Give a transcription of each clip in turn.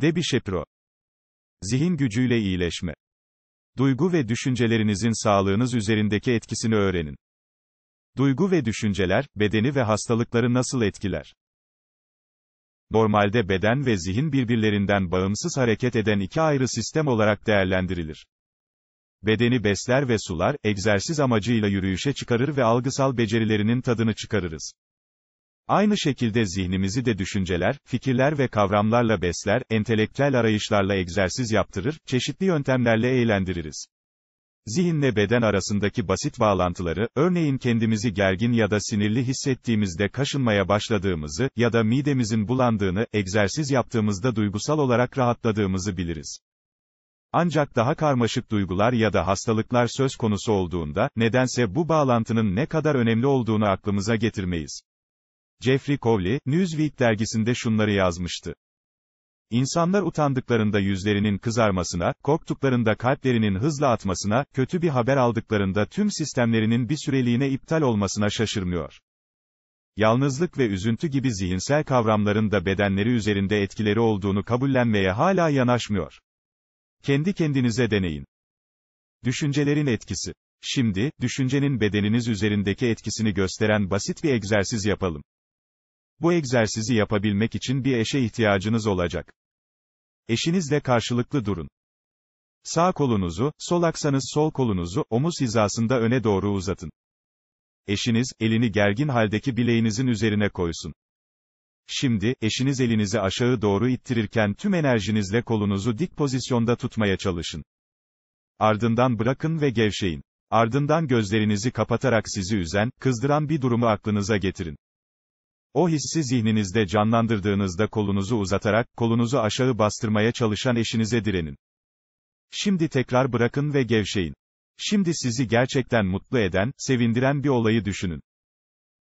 Debbie Shapiro Zihin gücüyle iyileşme. Duygu ve düşüncelerinizin sağlığınız üzerindeki etkisini öğrenin. Duygu ve düşünceler, bedeni ve hastalıkları nasıl etkiler? Normalde beden ve zihin birbirlerinden bağımsız hareket eden iki ayrı sistem olarak değerlendirilir. Bedeni besler ve sular, egzersiz amacıyla yürüyüşe çıkarır ve algısal becerilerinin tadını çıkarırız. Aynı şekilde zihnimizi de düşünceler, fikirler ve kavramlarla besler, entelektüel arayışlarla egzersiz yaptırır, çeşitli yöntemlerle eğlendiririz. Zihinle beden arasındaki basit bağlantıları, örneğin kendimizi gergin ya da sinirli hissettiğimizde kaşınmaya başladığımızı ya da midemizin bulandığını, egzersiz yaptığımızda duygusal olarak rahatladığımızı biliriz. Ancak daha karmaşık duygular ya da hastalıklar söz konusu olduğunda, nedense bu bağlantının ne kadar önemli olduğunu aklımıza getirmeyiz. Jeffrey Covey, Newsweek dergisinde şunları yazmıştı. İnsanlar utandıklarında yüzlerinin kızarmasına, korktuklarında kalplerinin hızla atmasına, kötü bir haber aldıklarında tüm sistemlerinin bir süreliğine iptal olmasına şaşırmıyor. Yalnızlık ve üzüntü gibi zihinsel kavramların da bedenleri üzerinde etkileri olduğunu kabullenmeye hala yanaşmıyor. Kendi kendinize deneyin. Düşüncelerin etkisi. Şimdi, düşüncenin bedeniniz üzerindeki etkisini gösteren basit bir egzersiz yapalım. Bu egzersizi yapabilmek için bir eşe ihtiyacınız olacak. Eşinizle karşılıklı durun. Sağ kolunuzu, sol aksanız sol kolunuzu, omuz hizasında öne doğru uzatın. Eşiniz, elini gergin haldeki bileğinizin üzerine koysun. Şimdi, eşiniz elinizi aşağı doğru ittirirken tüm enerjinizle kolunuzu dik pozisyonda tutmaya çalışın. Ardından bırakın ve gevşeyin. Ardından gözlerinizi kapatarak sizi üzen, kızdıran bir durumu aklınıza getirin. O hissi zihninizde canlandırdığınızda kolunuzu uzatarak, kolunuzu aşağı bastırmaya çalışan eşinize direnin. Şimdi tekrar bırakın ve gevşeyin. Şimdi sizi gerçekten mutlu eden, sevindiren bir olayı düşünün.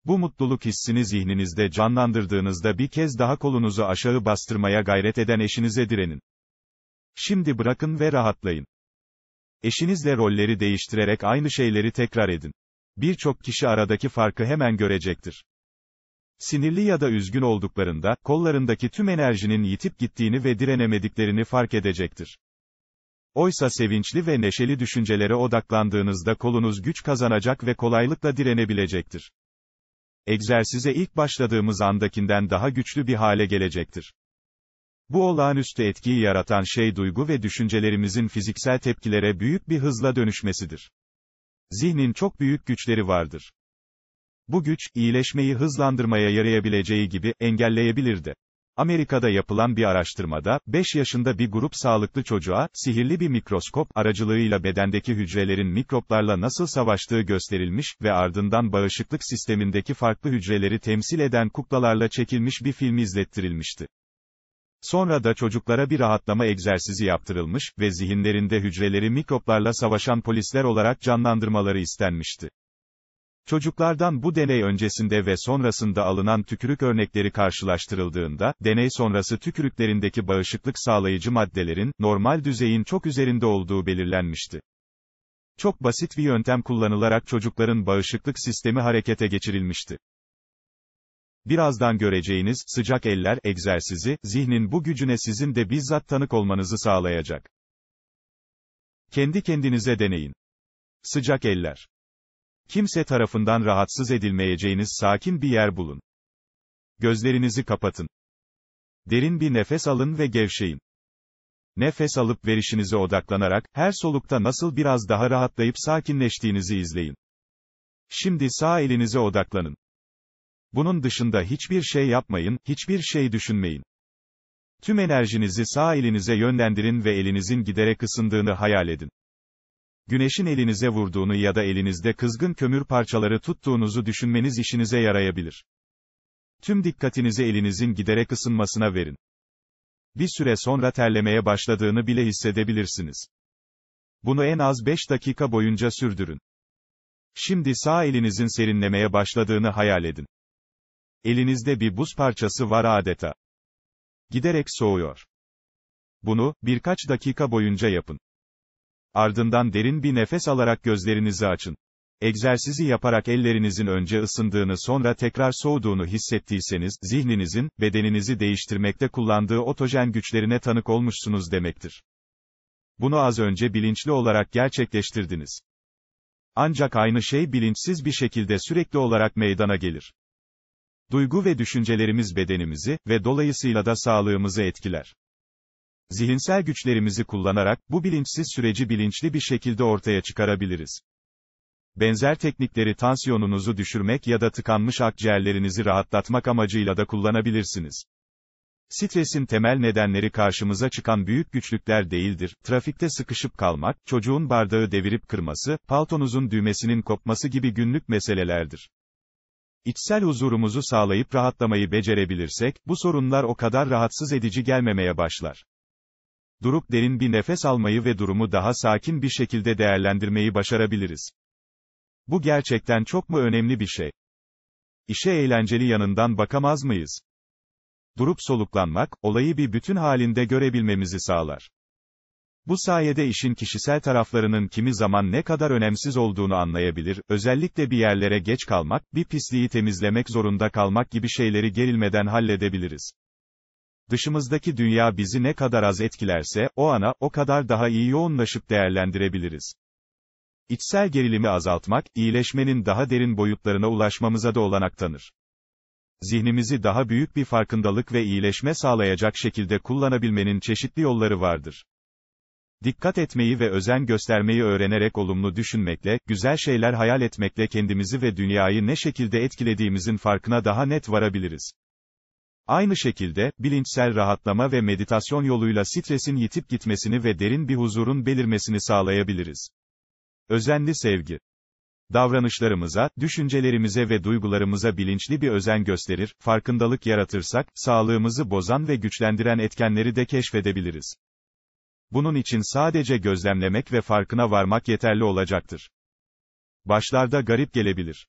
Bu mutluluk hissini zihninizde canlandırdığınızda bir kez daha kolunuzu aşağı bastırmaya gayret eden eşinize direnin. Şimdi bırakın ve rahatlayın. Eşinizle rolleri değiştirerek aynı şeyleri tekrar edin. Birçok kişi aradaki farkı hemen görecektir. Sinirli ya da üzgün olduklarında, kollarındaki tüm enerjinin yitip gittiğini ve direnemediklerini fark edecektir. Oysa sevinçli ve neşeli düşüncelere odaklandığınızda kolunuz güç kazanacak ve kolaylıkla direnebilecektir. Egzersize ilk başladığımız andakinden daha güçlü bir hale gelecektir. Bu olağanüstü etkiyi yaratan şey duygu ve düşüncelerimizin fiziksel tepkilere büyük bir hızla dönüşmesidir. Zihnin çok büyük güçleri vardır. Bu güç, iyileşmeyi hızlandırmaya yarayabileceği gibi, engelleyebilirdi. Amerika'da yapılan bir araştırmada, 5 yaşında bir grup sağlıklı çocuğa, sihirli bir mikroskop aracılığıyla bedendeki hücrelerin mikroplarla nasıl savaştığı gösterilmiş ve ardından bağışıklık sistemindeki farklı hücreleri temsil eden kuklalarla çekilmiş bir film izlettirilmişti. Sonra da çocuklara bir rahatlama egzersizi yaptırılmış ve zihinlerinde hücreleri mikroplarla savaşan polisler olarak canlandırmaları istenmişti. Çocuklardan bu deney öncesinde ve sonrasında alınan tükürük örnekleri karşılaştırıldığında, deney sonrası tükürüklerindeki bağışıklık sağlayıcı maddelerin, normal düzeyin çok üzerinde olduğu belirlenmişti. Çok basit bir yöntem kullanılarak çocukların bağışıklık sistemi harekete geçirilmişti. Birazdan göreceğiniz, sıcak eller, egzersizi, zihnin bu gücüne sizin de bizzat tanık olmanızı sağlayacak. Kendi kendinize deneyin. Sıcak eller kimse tarafından rahatsız edilmeyeceğiniz sakin bir yer bulun. Gözlerinizi kapatın. Derin bir nefes alın ve gevşeyin. Nefes alıp verişinize odaklanarak, her solukta nasıl biraz daha rahatlayıp sakinleştiğinizi izleyin. Şimdi sağ elinize odaklanın. Bunun dışında hiçbir şey yapmayın, hiçbir şey düşünmeyin. Tüm enerjinizi sağ elinize yönlendirin ve elinizin giderek ısındığını hayal edin güneşin elinize vurduğunu ya da elinizde kızgın kömür parçaları tuttuğunuzu düşünmeniz işinize yarayabilir. Tüm dikkatinizi elinizin giderek ısınmasına verin. Bir süre sonra terlemeye başladığını bile hissedebilirsiniz. Bunu en az 5 dakika boyunca sürdürün. Şimdi sağ elinizin serinlemeye başladığını hayal edin. Elinizde bir buz parçası var adeta. Giderek soğuyor. Bunu, birkaç dakika boyunca yapın. Ardından derin bir nefes alarak gözlerinizi açın. Egzersizi yaparak ellerinizin önce ısındığını sonra tekrar soğuduğunu hissettiyseniz, zihninizin, bedeninizi değiştirmekte kullandığı otojen güçlerine tanık olmuşsunuz demektir. Bunu az önce bilinçli olarak gerçekleştirdiniz. Ancak aynı şey bilinçsiz bir şekilde sürekli olarak meydana gelir. Duygu ve düşüncelerimiz bedenimizi ve dolayısıyla da sağlığımızı etkiler. Zihinsel güçlerimizi kullanarak, bu bilinçsiz süreci bilinçli bir şekilde ortaya çıkarabiliriz. Benzer teknikleri tansiyonunuzu düşürmek ya da tıkanmış akciğerlerinizi rahatlatmak amacıyla da kullanabilirsiniz. Stresin temel nedenleri karşımıza çıkan büyük güçlükler değildir, trafikte sıkışıp kalmak, çocuğun bardağı devirip kırması, paltonuzun düğmesinin kopması gibi günlük meselelerdir. İçsel huzurumuzu sağlayıp rahatlamayı becerebilirsek, bu sorunlar o kadar rahatsız edici gelmemeye başlar durup derin bir nefes almayı ve durumu daha sakin bir şekilde değerlendirmeyi başarabiliriz. Bu gerçekten çok mu önemli bir şey? İşe eğlenceli yanından bakamaz mıyız? Durup soluklanmak, olayı bir bütün halinde görebilmemizi sağlar. Bu sayede işin kişisel taraflarının kimi zaman ne kadar önemsiz olduğunu anlayabilir, özellikle bir yerlere geç kalmak, bir pisliği temizlemek zorunda kalmak gibi şeyleri gerilmeden halledebiliriz. Dışımızdaki dünya bizi ne kadar az etkilerse, o ana, o kadar daha iyi yoğunlaşıp değerlendirebiliriz. İçsel gerilimi azaltmak, iyileşmenin daha derin boyutlarına ulaşmamıza da olanak tanır. Zihnimizi daha büyük bir farkındalık ve iyileşme sağlayacak şekilde kullanabilmenin çeşitli yolları vardır. Dikkat etmeyi ve özen göstermeyi öğrenerek olumlu düşünmekle, güzel şeyler hayal etmekle kendimizi ve dünyayı ne şekilde etkilediğimizin farkına daha net varabiliriz. Aynı şekilde, bilinçsel rahatlama ve meditasyon yoluyla stresin yitip gitmesini ve derin bir huzurun belirmesini sağlayabiliriz. Özenli sevgi Davranışlarımıza, düşüncelerimize ve duygularımıza bilinçli bir özen gösterir, farkındalık yaratırsak, sağlığımızı bozan ve güçlendiren etkenleri de keşfedebiliriz. Bunun için sadece gözlemlemek ve farkına varmak yeterli olacaktır. Başlarda garip gelebilir.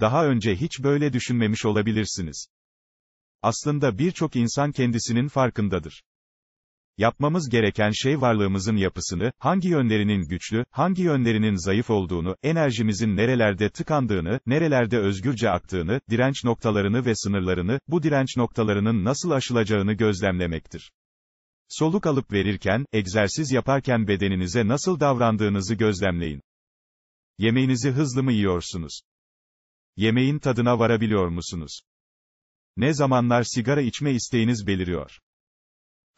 Daha önce hiç böyle düşünmemiş olabilirsiniz. Aslında birçok insan kendisinin farkındadır. Yapmamız gereken şey varlığımızın yapısını, hangi yönlerinin güçlü, hangi yönlerinin zayıf olduğunu, enerjimizin nerelerde tıkandığını, nerelerde özgürce aktığını, direnç noktalarını ve sınırlarını, bu direnç noktalarının nasıl aşılacağını gözlemlemektir. Soluk alıp verirken, egzersiz yaparken bedeninize nasıl davrandığınızı gözlemleyin. Yemeğinizi hızlı mı yiyorsunuz? Yemeğin tadına varabiliyor musunuz? Ne zamanlar sigara içme isteğiniz beliriyor?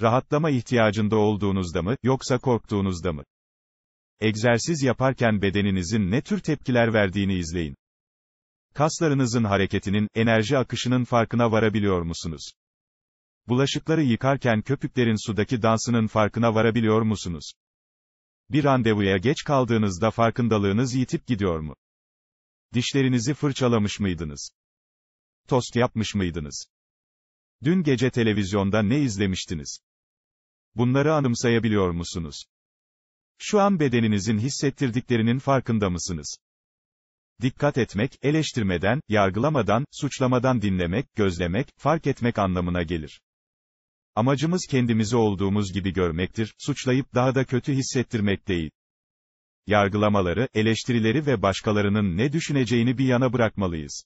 Rahatlama ihtiyacında olduğunuzda mı, yoksa korktuğunuzda mı? Egzersiz yaparken bedeninizin ne tür tepkiler verdiğini izleyin. Kaslarınızın hareketinin, enerji akışının farkına varabiliyor musunuz? Bulaşıkları yıkarken köpüklerin sudaki dansının farkına varabiliyor musunuz? Bir randevuya geç kaldığınızda farkındalığınız yitip gidiyor mu? Dişlerinizi fırçalamış mıydınız? Tost yapmış mıydınız? Dün gece televizyonda ne izlemiştiniz? Bunları anımsayabiliyor musunuz? Şu an bedeninizin hissettirdiklerinin farkında mısınız? Dikkat etmek, eleştirmeden, yargılamadan, suçlamadan dinlemek, gözlemek, fark etmek anlamına gelir. Amacımız kendimizi olduğumuz gibi görmektir, suçlayıp daha da kötü hissettirmek değil. Yargılamaları, eleştirileri ve başkalarının ne düşüneceğini bir yana bırakmalıyız.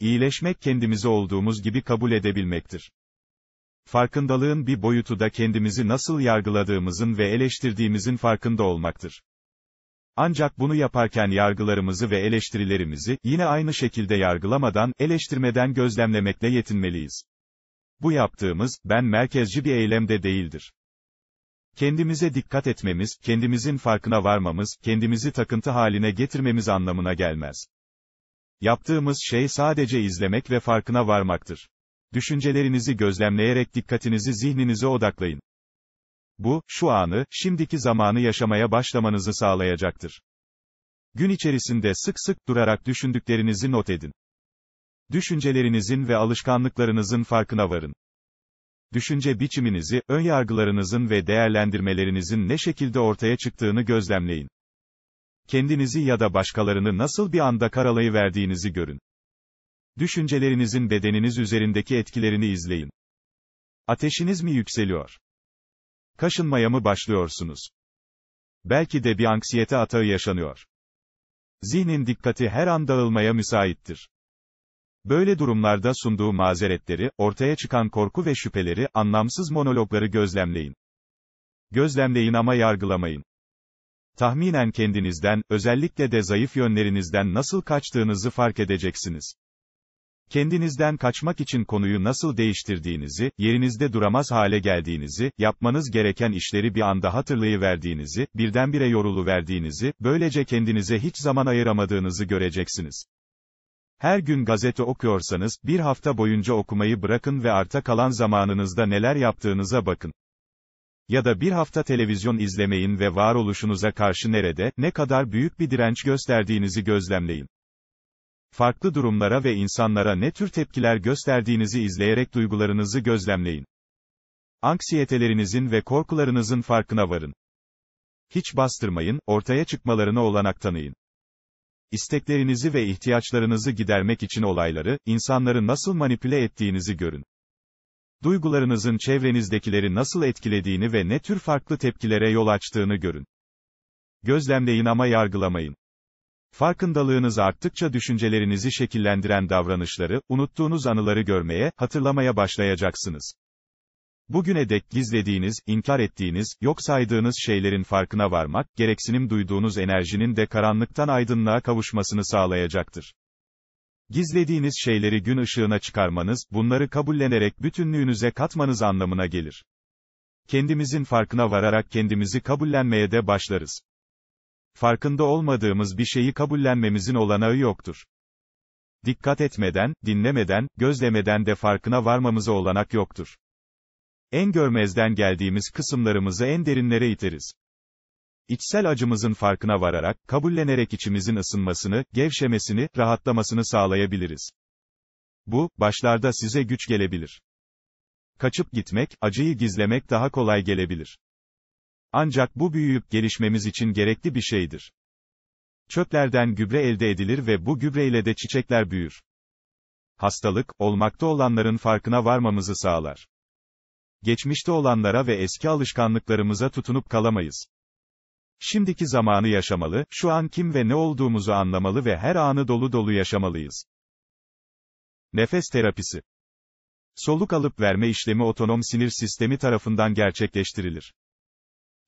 İyileşmek kendimizi olduğumuz gibi kabul edebilmektir. Farkındalığın bir boyutu da kendimizi nasıl yargıladığımızın ve eleştirdiğimizin farkında olmaktır. Ancak bunu yaparken yargılarımızı ve eleştirilerimizi, yine aynı şekilde yargılamadan, eleştirmeden gözlemlemekle yetinmeliyiz. Bu yaptığımız, ben merkezci bir eylemde değildir. Kendimize dikkat etmemiz, kendimizin farkına varmamız, kendimizi takıntı haline getirmemiz anlamına gelmez. Yaptığımız şey sadece izlemek ve farkına varmaktır. Düşüncelerinizi gözlemleyerek dikkatinizi zihninize odaklayın. Bu, şu anı, şimdiki zamanı yaşamaya başlamanızı sağlayacaktır. Gün içerisinde sık sık durarak düşündüklerinizi not edin. Düşüncelerinizin ve alışkanlıklarınızın farkına varın. Düşünce biçiminizi, önyargılarınızın ve değerlendirmelerinizin ne şekilde ortaya çıktığını gözlemleyin kendinizi ya da başkalarını nasıl bir anda karalayıverdiğinizi görün. Düşüncelerinizin bedeniniz üzerindeki etkilerini izleyin. Ateşiniz mi yükseliyor? Kaşınmaya mı başlıyorsunuz? Belki de bir anksiyete atağı yaşanıyor. Zihnin dikkati her an dağılmaya müsaittir. Böyle durumlarda sunduğu mazeretleri, ortaya çıkan korku ve şüpheleri, anlamsız monologları gözlemleyin. Gözlemleyin ama yargılamayın tahminen kendinizden, özellikle de zayıf yönlerinizden nasıl kaçtığınızı fark edeceksiniz. Kendinizden kaçmak için konuyu nasıl değiştirdiğinizi, yerinizde duramaz hale geldiğinizi, yapmanız gereken işleri bir anda hatırlayıverdiğinizi, birdenbire yorulu verdiğinizi, böylece kendinize hiç zaman ayıramadığınızı göreceksiniz. Her gün gazete okuyorsanız, bir hafta boyunca okumayı bırakın ve arta kalan zamanınızda neler yaptığınıza bakın. Ya da bir hafta televizyon izlemeyin ve varoluşunuza karşı nerede, ne kadar büyük bir direnç gösterdiğinizi gözlemleyin. Farklı durumlara ve insanlara ne tür tepkiler gösterdiğinizi izleyerek duygularınızı gözlemleyin. Anksiyetelerinizin ve korkularınızın farkına varın. Hiç bastırmayın, ortaya çıkmalarını olanak tanıyın. İsteklerinizi ve ihtiyaçlarınızı gidermek için olayları, insanları nasıl manipüle ettiğinizi görün duygularınızın çevrenizdekileri nasıl etkilediğini ve ne tür farklı tepkilere yol açtığını görün. Gözlemleyin ama yargılamayın. Farkındalığınız arttıkça düşüncelerinizi şekillendiren davranışları, unuttuğunuz anıları görmeye, hatırlamaya başlayacaksınız. Bugüne dek gizlediğiniz, inkar ettiğiniz, yok saydığınız şeylerin farkına varmak, gereksinim duyduğunuz enerjinin de karanlıktan aydınlığa kavuşmasını sağlayacaktır. Gizlediğiniz şeyleri gün ışığına çıkarmanız, bunları kabullenerek bütünlüğünüze katmanız anlamına gelir. Kendimizin farkına vararak kendimizi kabullenmeye de başlarız. Farkında olmadığımız bir şeyi kabullenmemizin olanağı yoktur. Dikkat etmeden, dinlemeden, gözlemeden de farkına varmamıza olanak yoktur. En görmezden geldiğimiz kısımlarımızı en derinlere iteriz. İçsel acımızın farkına vararak, kabullenerek içimizin ısınmasını, gevşemesini, rahatlamasını sağlayabiliriz. Bu, başlarda size güç gelebilir. Kaçıp gitmek, acıyı gizlemek daha kolay gelebilir. Ancak bu büyüyüp gelişmemiz için gerekli bir şeydir. Çöplerden gübre elde edilir ve bu gübreyle de çiçekler büyür. Hastalık, olmakta olanların farkına varmamızı sağlar. Geçmişte olanlara ve eski alışkanlıklarımıza tutunup kalamayız. Şimdiki zamanı yaşamalı, şu an kim ve ne olduğumuzu anlamalı ve her anı dolu dolu yaşamalıyız. Nefes terapisi. Soluk alıp verme işlemi otonom sinir sistemi tarafından gerçekleştirilir.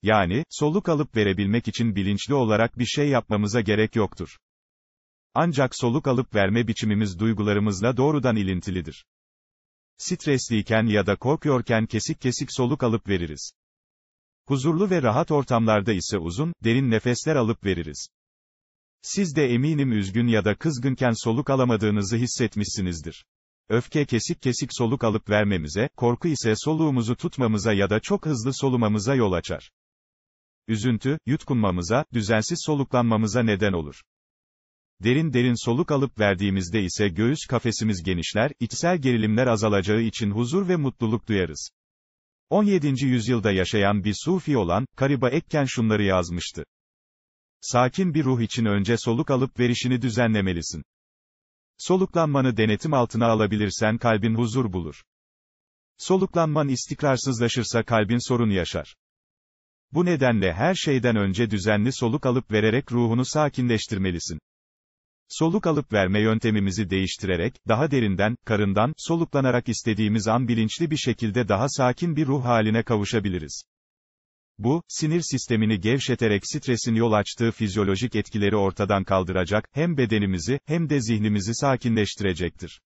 Yani, soluk alıp verebilmek için bilinçli olarak bir şey yapmamıza gerek yoktur. Ancak soluk alıp verme biçimimiz duygularımızla doğrudan ilintilidir. Stresliyken ya da korkuyorken kesik kesik soluk alıp veririz. Huzurlu ve rahat ortamlarda ise uzun, derin nefesler alıp veririz. Siz de eminim üzgün ya da kızgınken soluk alamadığınızı hissetmişsinizdir. Öfke kesik kesik soluk alıp vermemize, korku ise soluğumuzu tutmamıza ya da çok hızlı solumamıza yol açar. Üzüntü, yutkunmamıza, düzensiz soluklanmamıza neden olur. Derin derin soluk alıp verdiğimizde ise göğüs kafesimiz genişler, içsel gerilimler azalacağı için huzur ve mutluluk duyarız. 17. yüzyılda yaşayan bir sufi olan, Kariba Ekken şunları yazmıştı. Sakin bir ruh için önce soluk alıp verişini düzenlemelisin. Soluklanmanı denetim altına alabilirsen kalbin huzur bulur. Soluklanman istikrarsızlaşırsa kalbin sorun yaşar. Bu nedenle her şeyden önce düzenli soluk alıp vererek ruhunu sakinleştirmelisin. Soluk alıp verme yöntemimizi değiştirerek, daha derinden, karından, soluklanarak istediğimiz an bilinçli bir şekilde daha sakin bir ruh haline kavuşabiliriz. Bu, sinir sistemini gevşeterek stresin yol açtığı fizyolojik etkileri ortadan kaldıracak, hem bedenimizi, hem de zihnimizi sakinleştirecektir.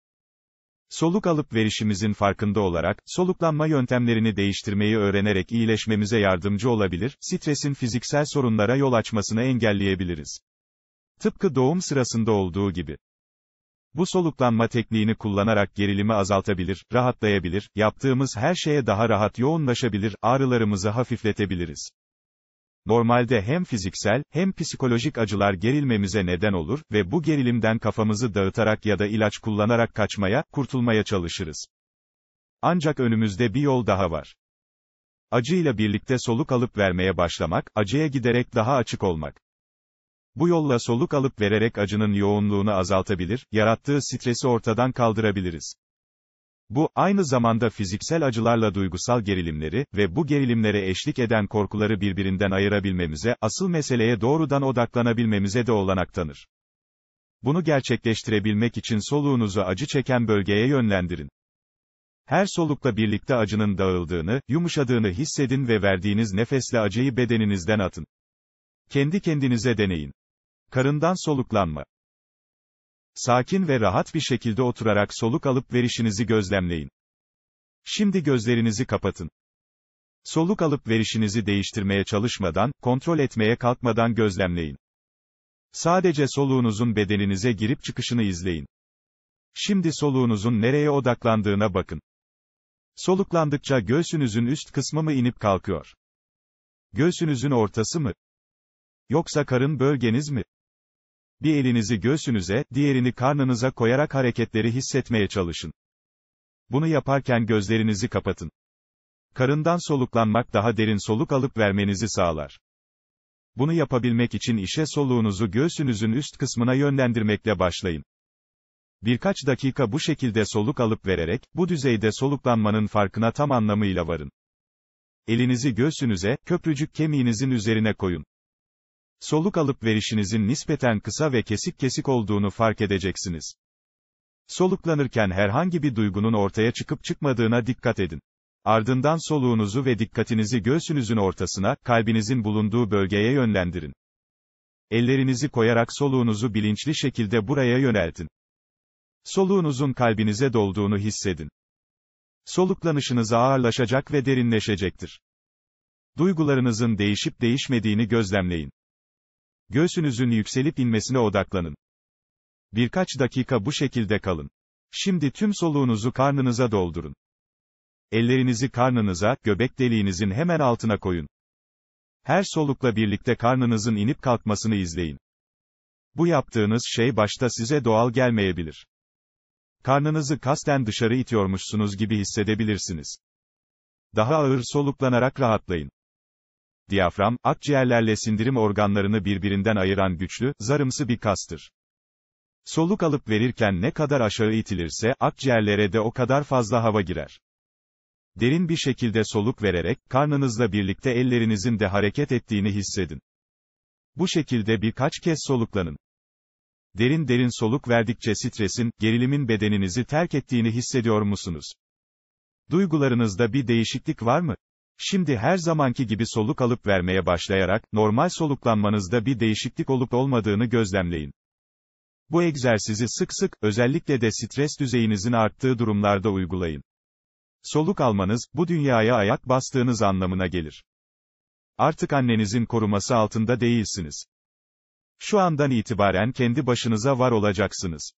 Soluk alıp verişimizin farkında olarak, soluklanma yöntemlerini değiştirmeyi öğrenerek iyileşmemize yardımcı olabilir, stresin fiziksel sorunlara yol açmasını engelleyebiliriz. Tıpkı doğum sırasında olduğu gibi. Bu soluklanma tekniğini kullanarak gerilimi azaltabilir, rahatlayabilir, yaptığımız her şeye daha rahat yoğunlaşabilir, ağrılarımızı hafifletebiliriz. Normalde hem fiziksel, hem psikolojik acılar gerilmemize neden olur ve bu gerilimden kafamızı dağıtarak ya da ilaç kullanarak kaçmaya, kurtulmaya çalışırız. Ancak önümüzde bir yol daha var. Acıyla birlikte soluk alıp vermeye başlamak, acıya giderek daha açık olmak. Bu yolla soluk alıp vererek acının yoğunluğunu azaltabilir, yarattığı stresi ortadan kaldırabiliriz. Bu, aynı zamanda fiziksel acılarla duygusal gerilimleri ve bu gerilimlere eşlik eden korkuları birbirinden ayırabilmemize, asıl meseleye doğrudan odaklanabilmemize de olanak tanır. Bunu gerçekleştirebilmek için soluğunuzu acı çeken bölgeye yönlendirin. Her solukla birlikte acının dağıldığını, yumuşadığını hissedin ve verdiğiniz nefesle acıyı bedeninizden atın. Kendi kendinize deneyin. Karından soluklanma. Sakin ve rahat bir şekilde oturarak soluk alıp verişinizi gözlemleyin. Şimdi gözlerinizi kapatın. Soluk alıp verişinizi değiştirmeye çalışmadan, kontrol etmeye kalkmadan gözlemleyin. Sadece soluğunuzun bedeninize girip çıkışını izleyin. Şimdi soluğunuzun nereye odaklandığına bakın. Soluklandıkça göğsünüzün üst kısmı mı inip kalkıyor? Göğsünüzün ortası mı? Yoksa karın bölgeniz mi? bir elinizi göğsünüze, diğerini karnınıza koyarak hareketleri hissetmeye çalışın. Bunu yaparken gözlerinizi kapatın. Karından soluklanmak daha derin soluk alıp vermenizi sağlar. Bunu yapabilmek için işe soluğunuzu göğsünüzün üst kısmına yönlendirmekle başlayın. Birkaç dakika bu şekilde soluk alıp vererek, bu düzeyde soluklanmanın farkına tam anlamıyla varın. Elinizi göğsünüze, köprücük kemiğinizin üzerine koyun soluk alıp verişinizin nispeten kısa ve kesik kesik olduğunu fark edeceksiniz. Soluklanırken herhangi bir duygunun ortaya çıkıp çıkmadığına dikkat edin. Ardından soluğunuzu ve dikkatinizi göğsünüzün ortasına, kalbinizin bulunduğu bölgeye yönlendirin. Ellerinizi koyarak soluğunuzu bilinçli şekilde buraya yöneltin. Soluğunuzun kalbinize dolduğunu hissedin. Soluklanışınız ağırlaşacak ve derinleşecektir. Duygularınızın değişip değişmediğini gözlemleyin. Göğsünüzün yükselip inmesine odaklanın. Birkaç dakika bu şekilde kalın. Şimdi tüm soluğunuzu karnınıza doldurun. Ellerinizi karnınıza, göbek deliğinizin hemen altına koyun. Her solukla birlikte karnınızın inip kalkmasını izleyin. Bu yaptığınız şey başta size doğal gelmeyebilir. Karnınızı kasten dışarı itiyormuşsunuz gibi hissedebilirsiniz. Daha ağır soluklanarak rahatlayın. Diyafram, akciğerlerle sindirim organlarını birbirinden ayıran güçlü, zarımsı bir kastır. Soluk alıp verirken ne kadar aşağı itilirse, akciğerlere de o kadar fazla hava girer. Derin bir şekilde soluk vererek, karnınızla birlikte ellerinizin de hareket ettiğini hissedin. Bu şekilde birkaç kez soluklanın. Derin derin soluk verdikçe stresin, gerilimin bedeninizi terk ettiğini hissediyor musunuz? Duygularınızda bir değişiklik var mı? Şimdi her zamanki gibi soluk alıp vermeye başlayarak, normal soluklanmanızda bir değişiklik olup olmadığını gözlemleyin. Bu egzersizi sık sık, özellikle de stres düzeyinizin arttığı durumlarda uygulayın. Soluk almanız, bu dünyaya ayak bastığınız anlamına gelir. Artık annenizin koruması altında değilsiniz. Şu andan itibaren kendi başınıza var olacaksınız.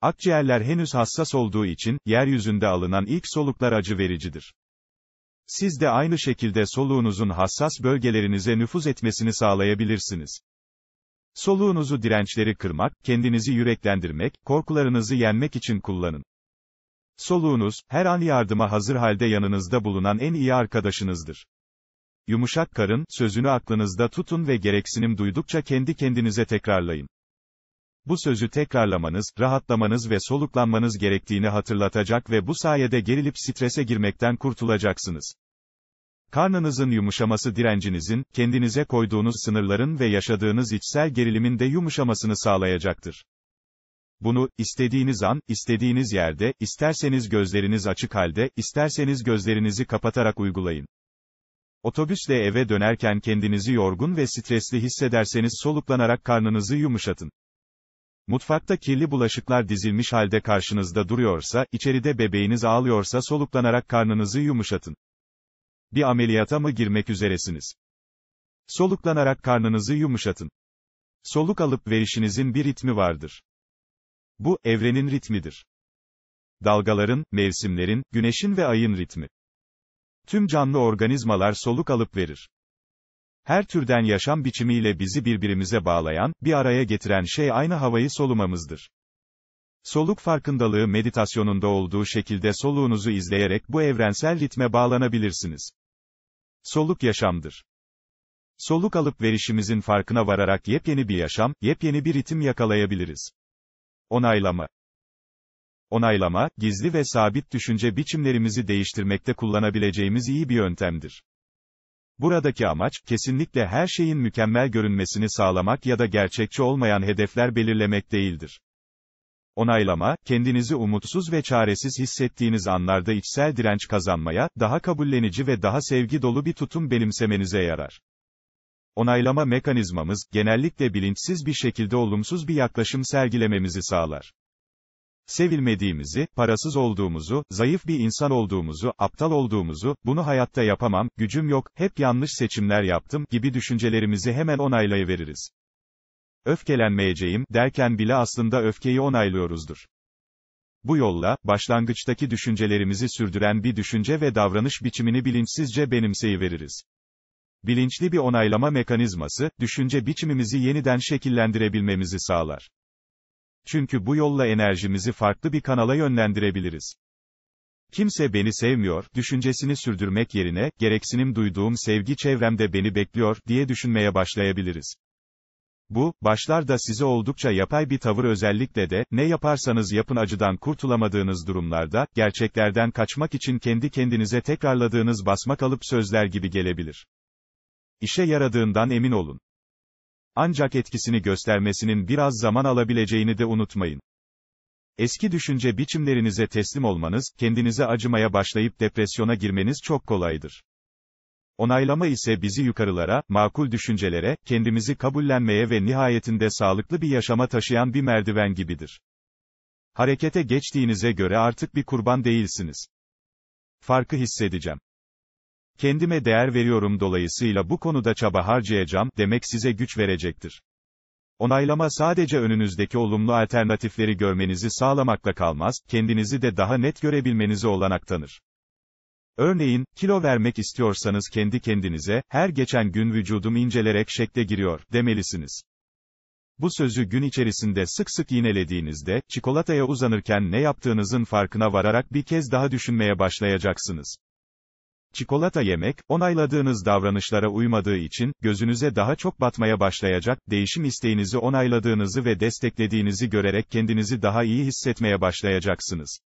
Akciğerler henüz hassas olduğu için, yeryüzünde alınan ilk soluklar acı vericidir siz de aynı şekilde soluğunuzun hassas bölgelerinize nüfuz etmesini sağlayabilirsiniz. Soluğunuzu dirençleri kırmak, kendinizi yüreklendirmek, korkularınızı yenmek için kullanın. Soluğunuz, her an yardıma hazır halde yanınızda bulunan en iyi arkadaşınızdır. Yumuşak karın, sözünü aklınızda tutun ve gereksinim duydukça kendi kendinize tekrarlayın bu sözü tekrarlamanız, rahatlamanız ve soluklanmanız gerektiğini hatırlatacak ve bu sayede gerilip strese girmekten kurtulacaksınız. Karnınızın yumuşaması direncinizin, kendinize koyduğunuz sınırların ve yaşadığınız içsel gerilimin de yumuşamasını sağlayacaktır. Bunu, istediğiniz an, istediğiniz yerde, isterseniz gözleriniz açık halde, isterseniz gözlerinizi kapatarak uygulayın. Otobüsle eve dönerken kendinizi yorgun ve stresli hissederseniz soluklanarak karnınızı yumuşatın. Mutfakta kirli bulaşıklar dizilmiş halde karşınızda duruyorsa, içeride bebeğiniz ağlıyorsa soluklanarak karnınızı yumuşatın. Bir ameliyata mı girmek üzeresiniz? Soluklanarak karnınızı yumuşatın. Soluk alıp verişinizin bir ritmi vardır. Bu, evrenin ritmidir. Dalgaların, mevsimlerin, güneşin ve ayın ritmi. Tüm canlı organizmalar soluk alıp verir. Her türden yaşam biçimiyle bizi birbirimize bağlayan, bir araya getiren şey aynı havayı solumamızdır. Soluk farkındalığı meditasyonunda olduğu şekilde soluğunuzu izleyerek bu evrensel ritme bağlanabilirsiniz. Soluk yaşamdır. Soluk alıp verişimizin farkına vararak yepyeni bir yaşam, yepyeni bir ritim yakalayabiliriz. Onaylama. Onaylama, gizli ve sabit düşünce biçimlerimizi değiştirmekte kullanabileceğimiz iyi bir yöntemdir. Buradaki amaç, kesinlikle her şeyin mükemmel görünmesini sağlamak ya da gerçekçi olmayan hedefler belirlemek değildir. Onaylama, kendinizi umutsuz ve çaresiz hissettiğiniz anlarda içsel direnç kazanmaya, daha kabullenici ve daha sevgi dolu bir tutum benimsemenize yarar. Onaylama mekanizmamız, genellikle bilinçsiz bir şekilde olumsuz bir yaklaşım sergilememizi sağlar. Sevilmediğimizi, parasız olduğumuzu, zayıf bir insan olduğumuzu, aptal olduğumuzu, bunu hayatta yapamam, gücüm yok, hep yanlış seçimler yaptım gibi düşüncelerimizi hemen onaylayıveririz. Öfkelenmeyeceğim derken bile aslında öfkeyi onaylıyoruzdur. Bu yolla, başlangıçtaki düşüncelerimizi sürdüren bir düşünce ve davranış biçimini bilinçsizce benimseyiveririz. Bilinçli bir onaylama mekanizması, düşünce biçimimizi yeniden şekillendirebilmemizi sağlar. Çünkü bu yolla enerjimizi farklı bir kanala yönlendirebiliriz. Kimse beni sevmiyor, düşüncesini sürdürmek yerine, gereksinim duyduğum sevgi çevremde beni bekliyor, diye düşünmeye başlayabiliriz. Bu, başlarda size oldukça yapay bir tavır özellikle de, ne yaparsanız yapın acıdan kurtulamadığınız durumlarda, gerçeklerden kaçmak için kendi kendinize tekrarladığınız basma kalıp sözler gibi gelebilir. İşe yaradığından emin olun. Ancak etkisini göstermesinin biraz zaman alabileceğini de unutmayın. Eski düşünce biçimlerinize teslim olmanız, kendinize acımaya başlayıp depresyona girmeniz çok kolaydır. Onaylama ise bizi yukarılara, makul düşüncelere, kendimizi kabullenmeye ve nihayetinde sağlıklı bir yaşama taşıyan bir merdiven gibidir. Harekete geçtiğinize göre artık bir kurban değilsiniz. Farkı hissedeceğim. Kendime değer veriyorum dolayısıyla bu konuda çaba harcayacağım demek size güç verecektir. Onaylama sadece önünüzdeki olumlu alternatifleri görmenizi sağlamakla kalmaz, kendinizi de daha net görebilmenizi olanak tanır. Örneğin, kilo vermek istiyorsanız kendi kendinize, her geçen gün vücudum incelerek şekle giriyor, demelisiniz. Bu sözü gün içerisinde sık sık yinelediğinizde, çikolataya uzanırken ne yaptığınızın farkına vararak bir kez daha düşünmeye başlayacaksınız. Çikolata yemek, onayladığınız davranışlara uymadığı için, gözünüze daha çok batmaya başlayacak, değişim isteğinizi onayladığınızı ve desteklediğinizi görerek kendinizi daha iyi hissetmeye başlayacaksınız.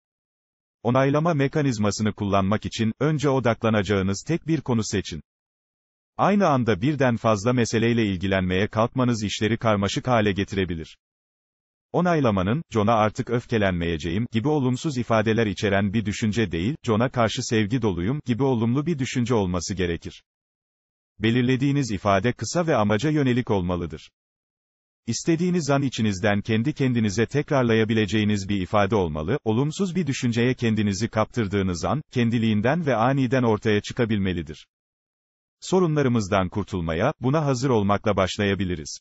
Onaylama mekanizmasını kullanmak için, önce odaklanacağınız tek bir konu seçin. Aynı anda birden fazla meseleyle ilgilenmeye kalkmanız işleri karmaşık hale getirebilir. Onaylamanın, John'a artık öfkelenmeyeceğim gibi olumsuz ifadeler içeren bir düşünce değil, John'a karşı sevgi doluyum gibi olumlu bir düşünce olması gerekir. Belirlediğiniz ifade kısa ve amaca yönelik olmalıdır. İstediğiniz an içinizden kendi kendinize tekrarlayabileceğiniz bir ifade olmalı, olumsuz bir düşünceye kendinizi kaptırdığınız an, kendiliğinden ve aniden ortaya çıkabilmelidir. Sorunlarımızdan kurtulmaya, buna hazır olmakla başlayabiliriz.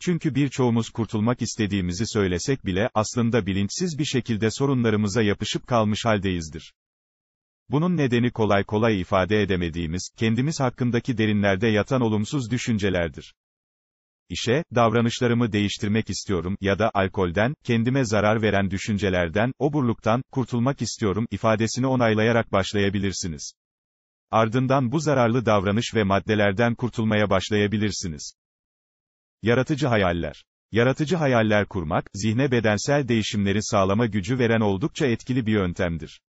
Çünkü birçoğumuz kurtulmak istediğimizi söylesek bile, aslında bilinçsiz bir şekilde sorunlarımıza yapışıp kalmış haldeyizdir. Bunun nedeni kolay kolay ifade edemediğimiz, kendimiz hakkındaki derinlerde yatan olumsuz düşüncelerdir. İşe, davranışlarımı değiştirmek istiyorum ya da alkolden, kendime zarar veren düşüncelerden, oburluktan, kurtulmak istiyorum ifadesini onaylayarak başlayabilirsiniz. Ardından bu zararlı davranış ve maddelerden kurtulmaya başlayabilirsiniz. Yaratıcı hayaller. Yaratıcı hayaller kurmak, zihne bedensel değişimleri sağlama gücü veren oldukça etkili bir yöntemdir.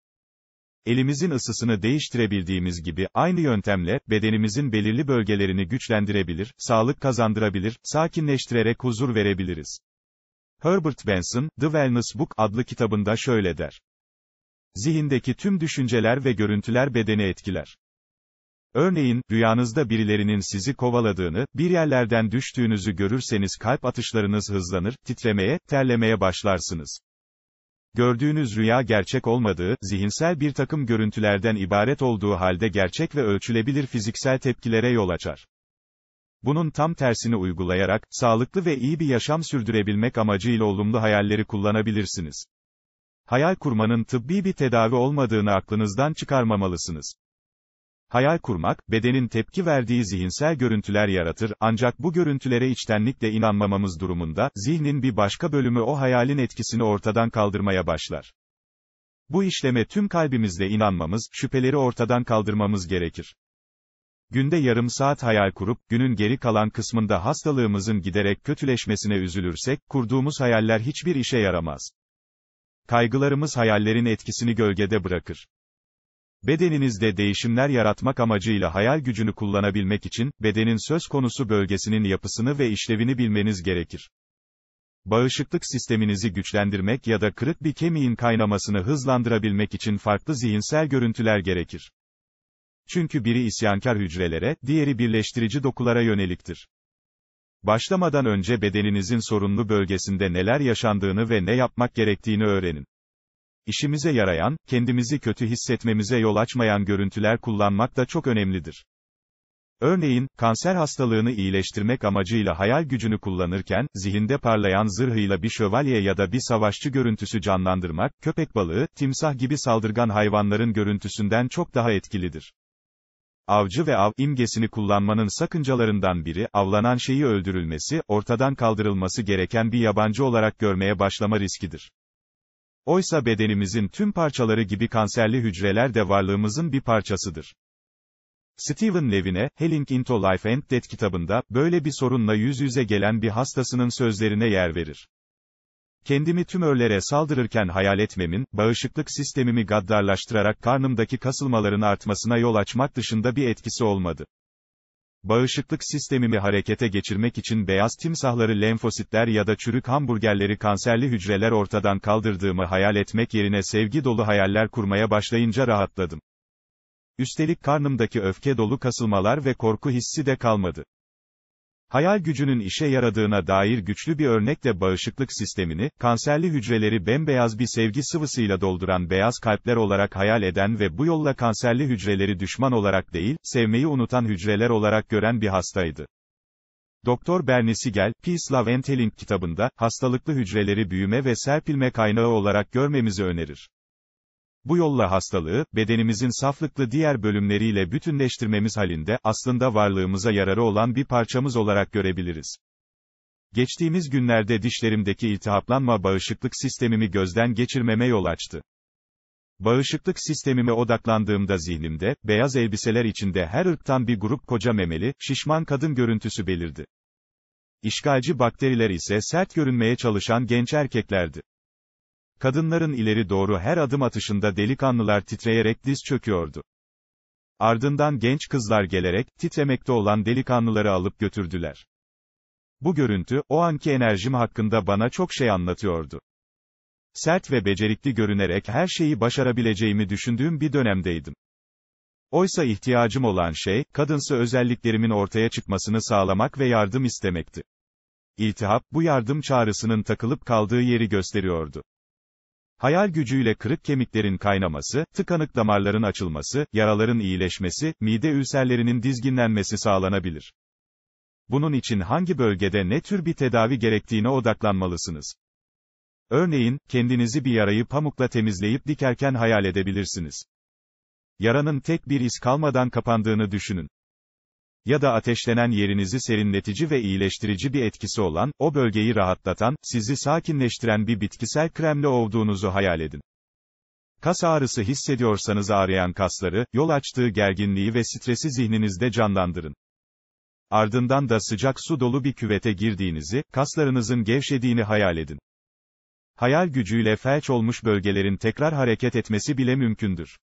Elimizin ısısını değiştirebildiğimiz gibi, aynı yöntemle, bedenimizin belirli bölgelerini güçlendirebilir, sağlık kazandırabilir, sakinleştirerek huzur verebiliriz. Herbert Benson, The Wellness Book adlı kitabında şöyle der. Zihindeki tüm düşünceler ve görüntüler bedeni etkiler. Örneğin, rüyanızda birilerinin sizi kovaladığını, bir yerlerden düştüğünüzü görürseniz kalp atışlarınız hızlanır, titremeye, terlemeye başlarsınız. Gördüğünüz rüya gerçek olmadığı, zihinsel bir takım görüntülerden ibaret olduğu halde gerçek ve ölçülebilir fiziksel tepkilere yol açar. Bunun tam tersini uygulayarak, sağlıklı ve iyi bir yaşam sürdürebilmek amacıyla olumlu hayalleri kullanabilirsiniz. Hayal kurmanın tıbbi bir tedavi olmadığını aklınızdan çıkarmamalısınız. Hayal kurmak, bedenin tepki verdiği zihinsel görüntüler yaratır, ancak bu görüntülere içtenlikle inanmamamız durumunda, zihnin bir başka bölümü o hayalin etkisini ortadan kaldırmaya başlar. Bu işleme tüm kalbimizle inanmamız, şüpheleri ortadan kaldırmamız gerekir. Günde yarım saat hayal kurup, günün geri kalan kısmında hastalığımızın giderek kötüleşmesine üzülürsek, kurduğumuz hayaller hiçbir işe yaramaz. Kaygılarımız hayallerin etkisini gölgede bırakır. Bedeninizde değişimler yaratmak amacıyla hayal gücünü kullanabilmek için, bedenin söz konusu bölgesinin yapısını ve işlevini bilmeniz gerekir. Bağışıklık sisteminizi güçlendirmek ya da kırık bir kemiğin kaynamasını hızlandırabilmek için farklı zihinsel görüntüler gerekir. Çünkü biri isyankar hücrelere, diğeri birleştirici dokulara yöneliktir. Başlamadan önce bedeninizin sorunlu bölgesinde neler yaşandığını ve ne yapmak gerektiğini öğrenin. İşimize yarayan, kendimizi kötü hissetmemize yol açmayan görüntüler kullanmak da çok önemlidir. Örneğin, kanser hastalığını iyileştirmek amacıyla hayal gücünü kullanırken, zihinde parlayan zırhıyla bir şövalye ya da bir savaşçı görüntüsü canlandırmak, köpek balığı, timsah gibi saldırgan hayvanların görüntüsünden çok daha etkilidir. Avcı ve av imgesini kullanmanın sakıncalarından biri, avlanan şeyi öldürülmesi, ortadan kaldırılması gereken bir yabancı olarak görmeye başlama riskidir. Oysa bedenimizin tüm parçaları gibi kanserli hücreler de varlığımızın bir parçasıdır. Stephen Levin'e, Healing into Life and Death kitabında, böyle bir sorunla yüz yüze gelen bir hastasının sözlerine yer verir. Kendimi tümörlere saldırırken hayal etmemin, bağışıklık sistemimi gaddarlaştırarak karnımdaki kasılmaların artmasına yol açmak dışında bir etkisi olmadı. Bağışıklık sistemimi harekete geçirmek için beyaz timsahları lenfositler ya da çürük hamburgerleri kanserli hücreler ortadan kaldırdığımı hayal etmek yerine sevgi dolu hayaller kurmaya başlayınca rahatladım. Üstelik karnımdaki öfke dolu kasılmalar ve korku hissi de kalmadı. Hayal gücünün işe yaradığına dair güçlü bir örnekle bağışıklık sistemini, kanserli hücreleri bembeyaz bir sevgi sıvısıyla dolduran beyaz kalpler olarak hayal eden ve bu yolla kanserli hücreleri düşman olarak değil, sevmeyi unutan hücreler olarak gören bir hastaydı. Doktor Bernie Sigel, Peace Love and Healing kitabında, hastalıklı hücreleri büyüme ve serpilme kaynağı olarak görmemizi önerir. Bu yolla hastalığı, bedenimizin saflıklı diğer bölümleriyle bütünleştirmemiz halinde, aslında varlığımıza yararı olan bir parçamız olarak görebiliriz. Geçtiğimiz günlerde dişlerimdeki iltihaplanma bağışıklık sistemimi gözden geçirmeme yol açtı. Bağışıklık sistemime odaklandığımda zihnimde, beyaz elbiseler içinde her ırktan bir grup koca memeli, şişman kadın görüntüsü belirdi. İşgalci bakteriler ise sert görünmeye çalışan genç erkeklerdi. Kadınların ileri doğru her adım atışında delikanlılar titreyerek diz çöküyordu. Ardından genç kızlar gelerek, titremekte olan delikanlıları alıp götürdüler. Bu görüntü, o anki enerjim hakkında bana çok şey anlatıyordu. Sert ve becerikli görünerek her şeyi başarabileceğimi düşündüğüm bir dönemdeydim. Oysa ihtiyacım olan şey, kadınsı özelliklerimin ortaya çıkmasını sağlamak ve yardım istemekti. İltihap, bu yardım çağrısının takılıp kaldığı yeri gösteriyordu. Hayal gücüyle kırık kemiklerin kaynaması, tıkanık damarların açılması, yaraların iyileşmesi, mide ülserlerinin dizginlenmesi sağlanabilir. Bunun için hangi bölgede ne tür bir tedavi gerektiğine odaklanmalısınız. Örneğin, kendinizi bir yarayı pamukla temizleyip dikerken hayal edebilirsiniz. Yaranın tek bir iz kalmadan kapandığını düşünün ya da ateşlenen yerinizi serinletici ve iyileştirici bir etkisi olan, o bölgeyi rahatlatan, sizi sakinleştiren bir bitkisel kremle olduğunuzu hayal edin. Kas ağrısı hissediyorsanız ağrıyan kasları, yol açtığı gerginliği ve stresi zihninizde canlandırın. Ardından da sıcak su dolu bir küvete girdiğinizi, kaslarınızın gevşediğini hayal edin. Hayal gücüyle felç olmuş bölgelerin tekrar hareket etmesi bile mümkündür.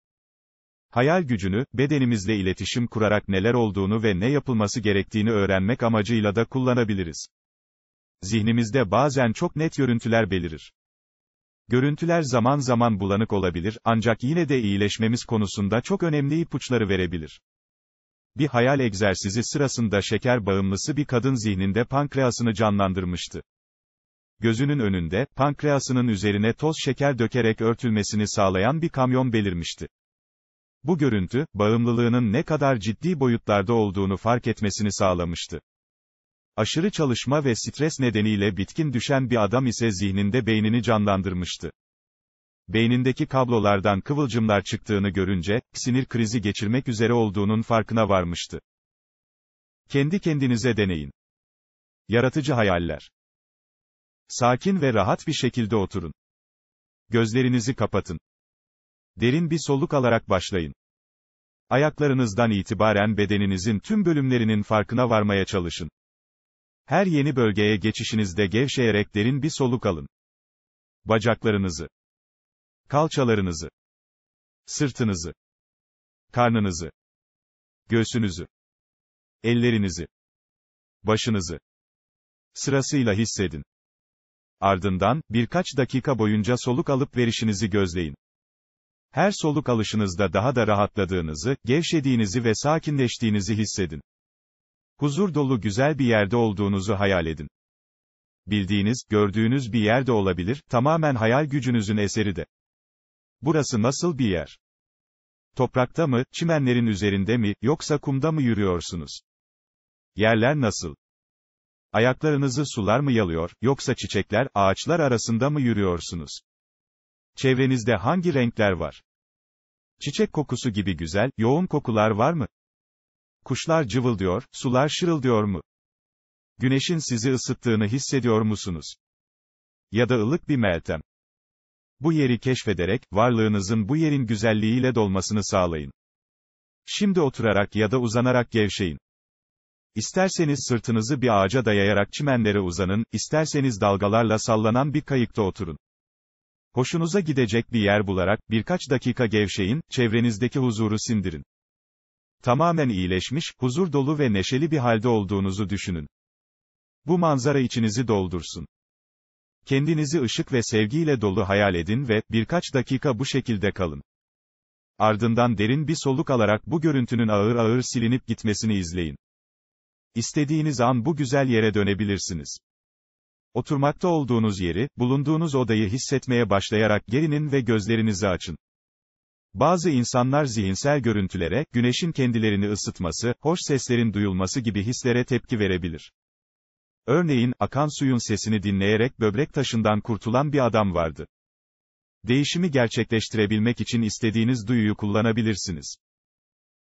Hayal gücünü, bedenimizle iletişim kurarak neler olduğunu ve ne yapılması gerektiğini öğrenmek amacıyla da kullanabiliriz. Zihnimizde bazen çok net görüntüler belirir. Görüntüler zaman zaman bulanık olabilir, ancak yine de iyileşmemiz konusunda çok önemli ipuçları verebilir. Bir hayal egzersizi sırasında şeker bağımlısı bir kadın zihninde pankreasını canlandırmıştı. Gözünün önünde, pankreasının üzerine toz şeker dökerek örtülmesini sağlayan bir kamyon belirmişti. Bu görüntü, bağımlılığının ne kadar ciddi boyutlarda olduğunu fark etmesini sağlamıştı. Aşırı çalışma ve stres nedeniyle bitkin düşen bir adam ise zihninde beynini canlandırmıştı. Beynindeki kablolardan kıvılcımlar çıktığını görünce, sinir krizi geçirmek üzere olduğunun farkına varmıştı. Kendi kendinize deneyin. Yaratıcı hayaller. Sakin ve rahat bir şekilde oturun. Gözlerinizi kapatın. Derin bir soluk alarak başlayın. Ayaklarınızdan itibaren bedeninizin tüm bölümlerinin farkına varmaya çalışın. Her yeni bölgeye geçişinizde gevşeyerek derin bir soluk alın. Bacaklarınızı, kalçalarınızı, sırtınızı, karnınızı, göğsünüzü, ellerinizi, başınızı sırasıyla hissedin. Ardından birkaç dakika boyunca soluk alıp verişinizi gözleyin. Her soluk alışınızda daha da rahatladığınızı, gevşediğinizi ve sakinleştiğinizi hissedin. Huzur dolu güzel bir yerde olduğunuzu hayal edin. Bildiğiniz, gördüğünüz bir yerde olabilir, tamamen hayal gücünüzün eseri de. Burası nasıl bir yer? Toprakta mı, çimenlerin üzerinde mi, yoksa kumda mı yürüyorsunuz? Yerler nasıl? Ayaklarınızı sular mı yalıyor, yoksa çiçekler, ağaçlar arasında mı yürüyorsunuz? Çevrenizde hangi renkler var? Çiçek kokusu gibi güzel, yoğun kokular var mı? Kuşlar cıvıldıyor, sular şırıldıyor mu? Güneşin sizi ısıttığını hissediyor musunuz? Ya da ılık bir meltem. Bu yeri keşfederek, varlığınızın bu yerin güzelliğiyle dolmasını sağlayın. Şimdi oturarak ya da uzanarak gevşeyin. İsterseniz sırtınızı bir ağaca dayayarak çimenlere uzanın, isterseniz dalgalarla sallanan bir kayıkta oturun. Hoşunuza gidecek bir yer bularak, birkaç dakika gevşeyin, çevrenizdeki huzuru sindirin. Tamamen iyileşmiş, huzur dolu ve neşeli bir halde olduğunuzu düşünün. Bu manzara içinizi doldursun. Kendinizi ışık ve sevgiyle dolu hayal edin ve, birkaç dakika bu şekilde kalın. Ardından derin bir soluk alarak bu görüntünün ağır ağır silinip gitmesini izleyin. İstediğiniz an bu güzel yere dönebilirsiniz. Oturmakta olduğunuz yeri, bulunduğunuz odayı hissetmeye başlayarak gerinin ve gözlerinizi açın. Bazı insanlar zihinsel görüntülere, güneşin kendilerini ısıtması, hoş seslerin duyulması gibi hislere tepki verebilir. Örneğin, akan suyun sesini dinleyerek böbrek taşından kurtulan bir adam vardı. Değişimi gerçekleştirebilmek için istediğiniz duyuyu kullanabilirsiniz.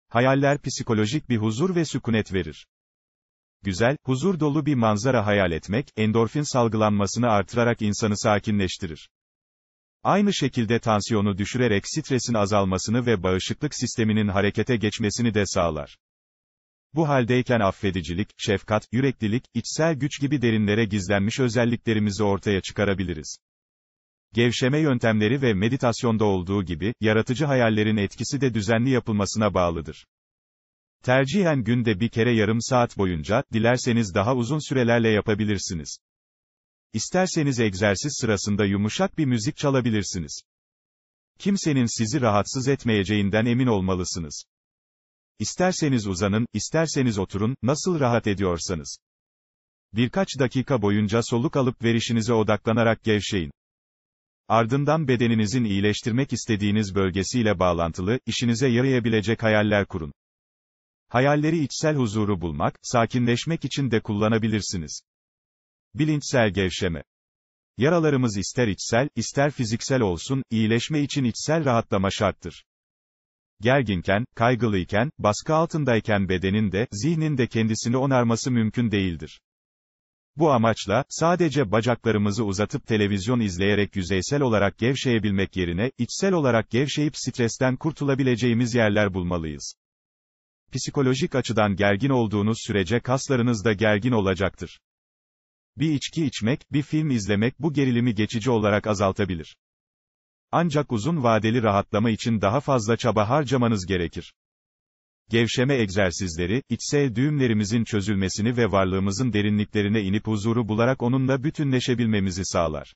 Hayaller psikolojik bir huzur ve sükunet verir güzel, huzur dolu bir manzara hayal etmek, endorfin salgılanmasını artırarak insanı sakinleştirir. Aynı şekilde tansiyonu düşürerek stresin azalmasını ve bağışıklık sisteminin harekete geçmesini de sağlar. Bu haldeyken affedicilik, şefkat, yüreklilik, içsel güç gibi derinlere gizlenmiş özelliklerimizi ortaya çıkarabiliriz. Gevşeme yöntemleri ve meditasyonda olduğu gibi, yaratıcı hayallerin etkisi de düzenli yapılmasına bağlıdır. Tercihen günde bir kere yarım saat boyunca, dilerseniz daha uzun sürelerle yapabilirsiniz. İsterseniz egzersiz sırasında yumuşak bir müzik çalabilirsiniz. Kimsenin sizi rahatsız etmeyeceğinden emin olmalısınız. İsterseniz uzanın, isterseniz oturun, nasıl rahat ediyorsanız. Birkaç dakika boyunca soluk alıp verişinize odaklanarak gevşeyin. Ardından bedeninizin iyileştirmek istediğiniz bölgesiyle bağlantılı, işinize yarayabilecek hayaller kurun. Hayalleri içsel huzuru bulmak, sakinleşmek için de kullanabilirsiniz. Bilinçsel gevşeme. Yaralarımız ister içsel, ister fiziksel olsun, iyileşme için içsel rahatlama şarttır. Gerginken, kaygılıyken, baskı altındayken bedenin de, zihnin de kendisini onarması mümkün değildir. Bu amaçla, sadece bacaklarımızı uzatıp televizyon izleyerek yüzeysel olarak gevşeyebilmek yerine, içsel olarak gevşeyip stresten kurtulabileceğimiz yerler bulmalıyız psikolojik açıdan gergin olduğunuz sürece kaslarınız da gergin olacaktır. Bir içki içmek, bir film izlemek bu gerilimi geçici olarak azaltabilir. Ancak uzun vadeli rahatlama için daha fazla çaba harcamanız gerekir. Gevşeme egzersizleri, içsel düğümlerimizin çözülmesini ve varlığımızın derinliklerine inip huzuru bularak onunla bütünleşebilmemizi sağlar.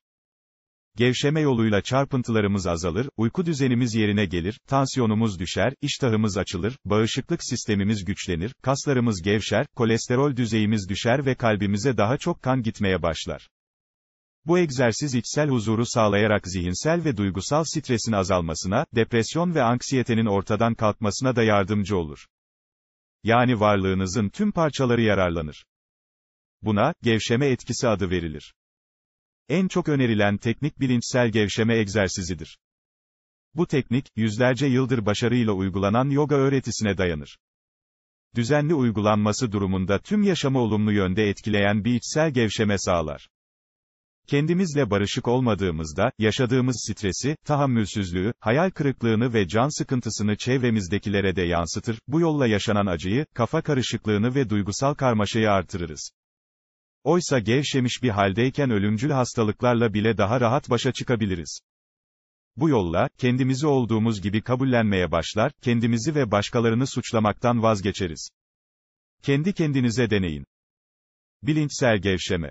Gevşeme yoluyla çarpıntılarımız azalır, uyku düzenimiz yerine gelir, tansiyonumuz düşer, iştahımız açılır, bağışıklık sistemimiz güçlenir, kaslarımız gevşer, kolesterol düzeyimiz düşer ve kalbimize daha çok kan gitmeye başlar. Bu egzersiz içsel huzuru sağlayarak zihinsel ve duygusal stresin azalmasına, depresyon ve anksiyetenin ortadan kalkmasına da yardımcı olur. Yani varlığınızın tüm parçaları yararlanır. Buna, gevşeme etkisi adı verilir. En çok önerilen teknik bilinçsel gevşeme egzersizidir. Bu teknik, yüzlerce yıldır başarıyla uygulanan yoga öğretisine dayanır. Düzenli uygulanması durumunda tüm yaşamı olumlu yönde etkileyen bir içsel gevşeme sağlar. Kendimizle barışık olmadığımızda, yaşadığımız stresi, tahammülsüzlüğü, hayal kırıklığını ve can sıkıntısını çevremizdekilere de yansıtır, bu yolla yaşanan acıyı, kafa karışıklığını ve duygusal karmaşayı artırırız. Oysa gevşemiş bir haldeyken ölümcül hastalıklarla bile daha rahat başa çıkabiliriz. Bu yolla, kendimizi olduğumuz gibi kabullenmeye başlar, kendimizi ve başkalarını suçlamaktan vazgeçeriz. Kendi kendinize deneyin. Bilinçsel gevşeme.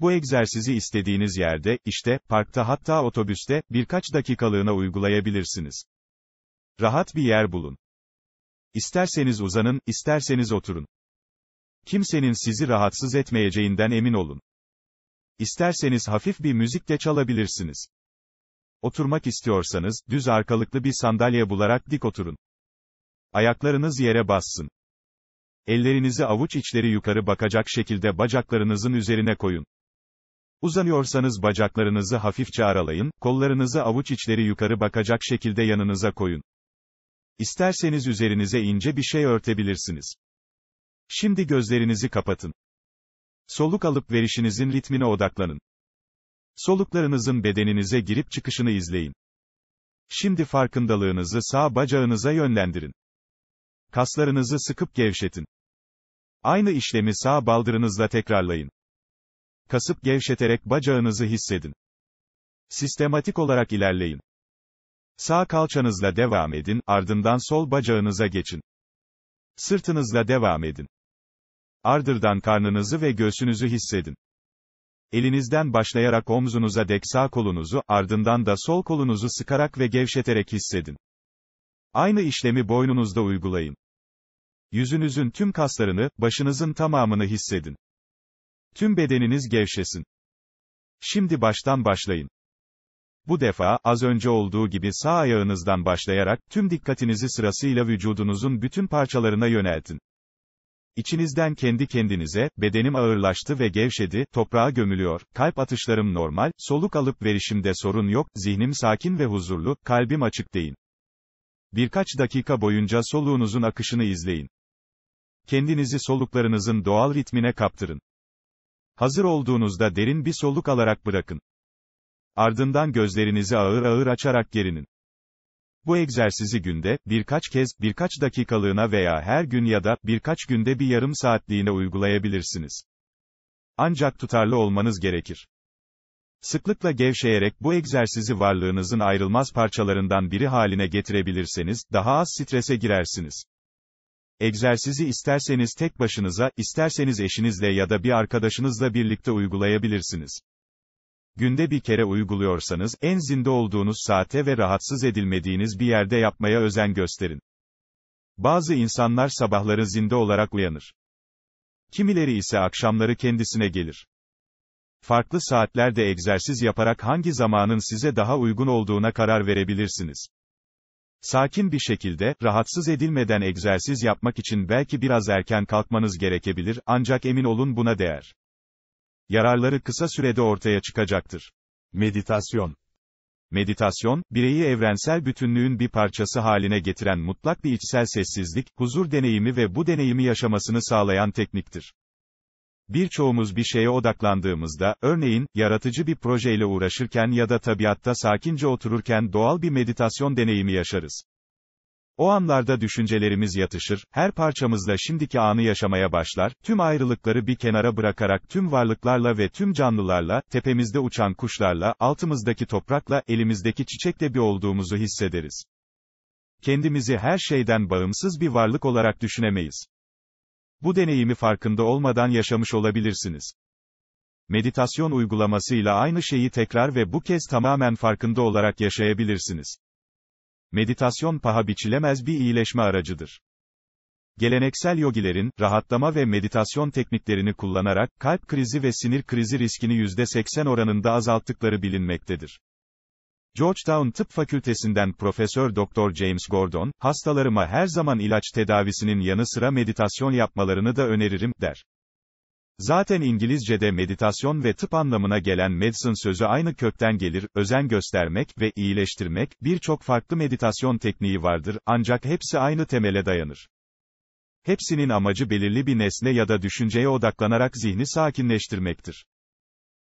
Bu egzersizi istediğiniz yerde, işte, parkta hatta otobüste, birkaç dakikalığına uygulayabilirsiniz. Rahat bir yer bulun. İsterseniz uzanın, isterseniz oturun. Kimsenin sizi rahatsız etmeyeceğinden emin olun. İsterseniz hafif bir müzik de çalabilirsiniz. Oturmak istiyorsanız, düz arkalıklı bir sandalye bularak dik oturun. Ayaklarınız yere bassın. Ellerinizi avuç içleri yukarı bakacak şekilde bacaklarınızın üzerine koyun. Uzanıyorsanız bacaklarınızı hafifçe aralayın, kollarınızı avuç içleri yukarı bakacak şekilde yanınıza koyun. İsterseniz üzerinize ince bir şey örtebilirsiniz. Şimdi gözlerinizi kapatın. Soluk alıp verişinizin ritmine odaklanın. Soluklarınızın bedeninize girip çıkışını izleyin. Şimdi farkındalığınızı sağ bacağınıza yönlendirin. Kaslarınızı sıkıp gevşetin. Aynı işlemi sağ baldırınızla tekrarlayın. Kasıp gevşeterek bacağınızı hissedin. Sistematik olarak ilerleyin. Sağ kalçanızla devam edin, ardından sol bacağınıza geçin. Sırtınızla devam edin. Ardırdan karnınızı ve göğsünüzü hissedin. Elinizden başlayarak omzunuza dek sağ kolunuzu, ardından da sol kolunuzu sıkarak ve gevşeterek hissedin. Aynı işlemi boynunuzda uygulayın. Yüzünüzün tüm kaslarını, başınızın tamamını hissedin. Tüm bedeniniz gevşesin. Şimdi baştan başlayın. Bu defa, az önce olduğu gibi sağ ayağınızdan başlayarak, tüm dikkatinizi sırasıyla vücudunuzun bütün parçalarına yöneltin. İçinizden kendi kendinize, bedenim ağırlaştı ve gevşedi, toprağa gömülüyor, kalp atışlarım normal, soluk alıp verişimde sorun yok, zihnim sakin ve huzurlu, kalbim açık deyin. Birkaç dakika boyunca soluğunuzun akışını izleyin. Kendinizi soluklarınızın doğal ritmine kaptırın. Hazır olduğunuzda derin bir soluk alarak bırakın. Ardından gözlerinizi ağır ağır açarak gerinin. Bu egzersizi günde, birkaç kez, birkaç dakikalığına veya her gün ya da, birkaç günde bir yarım saatliğine uygulayabilirsiniz. Ancak tutarlı olmanız gerekir. Sıklıkla gevşeyerek bu egzersizi varlığınızın ayrılmaz parçalarından biri haline getirebilirseniz, daha az strese girersiniz. Egzersizi isterseniz tek başınıza, isterseniz eşinizle ya da bir arkadaşınızla birlikte uygulayabilirsiniz. Günde bir kere uyguluyorsanız, en zinde olduğunuz saate ve rahatsız edilmediğiniz bir yerde yapmaya özen gösterin. Bazı insanlar sabahları zinde olarak uyanır. Kimileri ise akşamları kendisine gelir. Farklı saatlerde egzersiz yaparak hangi zamanın size daha uygun olduğuna karar verebilirsiniz. Sakin bir şekilde, rahatsız edilmeden egzersiz yapmak için belki biraz erken kalkmanız gerekebilir, ancak emin olun buna değer yararları kısa sürede ortaya çıkacaktır. Meditasyon Meditasyon, bireyi evrensel bütünlüğün bir parçası haline getiren mutlak bir içsel sessizlik, huzur deneyimi ve bu deneyimi yaşamasını sağlayan tekniktir. Birçoğumuz bir şeye odaklandığımızda, örneğin, yaratıcı bir projeyle uğraşırken ya da tabiatta sakince otururken doğal bir meditasyon deneyimi yaşarız. O anlarda düşüncelerimiz yatışır, her parçamızla şimdiki anı yaşamaya başlar, tüm ayrılıkları bir kenara bırakarak tüm varlıklarla ve tüm canlılarla, tepemizde uçan kuşlarla, altımızdaki toprakla, elimizdeki çiçekle bir olduğumuzu hissederiz. Kendimizi her şeyden bağımsız bir varlık olarak düşünemeyiz. Bu deneyimi farkında olmadan yaşamış olabilirsiniz. Meditasyon uygulamasıyla aynı şeyi tekrar ve bu kez tamamen farkında olarak yaşayabilirsiniz. Meditasyon paha biçilemez bir iyileşme aracıdır. Geleneksel yogilerin, rahatlama ve meditasyon tekniklerini kullanarak, kalp krizi ve sinir krizi riskini %80 oranında azalttıkları bilinmektedir. Georgetown Tıp Fakültesinden Profesör Doktor James Gordon, hastalarıma her zaman ilaç tedavisinin yanı sıra meditasyon yapmalarını da öneririm, der. Zaten İngilizce'de meditasyon ve tıp anlamına gelen medicine sözü aynı kökten gelir, özen göstermek ve iyileştirmek, birçok farklı meditasyon tekniği vardır, ancak hepsi aynı temele dayanır. Hepsinin amacı belirli bir nesne ya da düşünceye odaklanarak zihni sakinleştirmektir.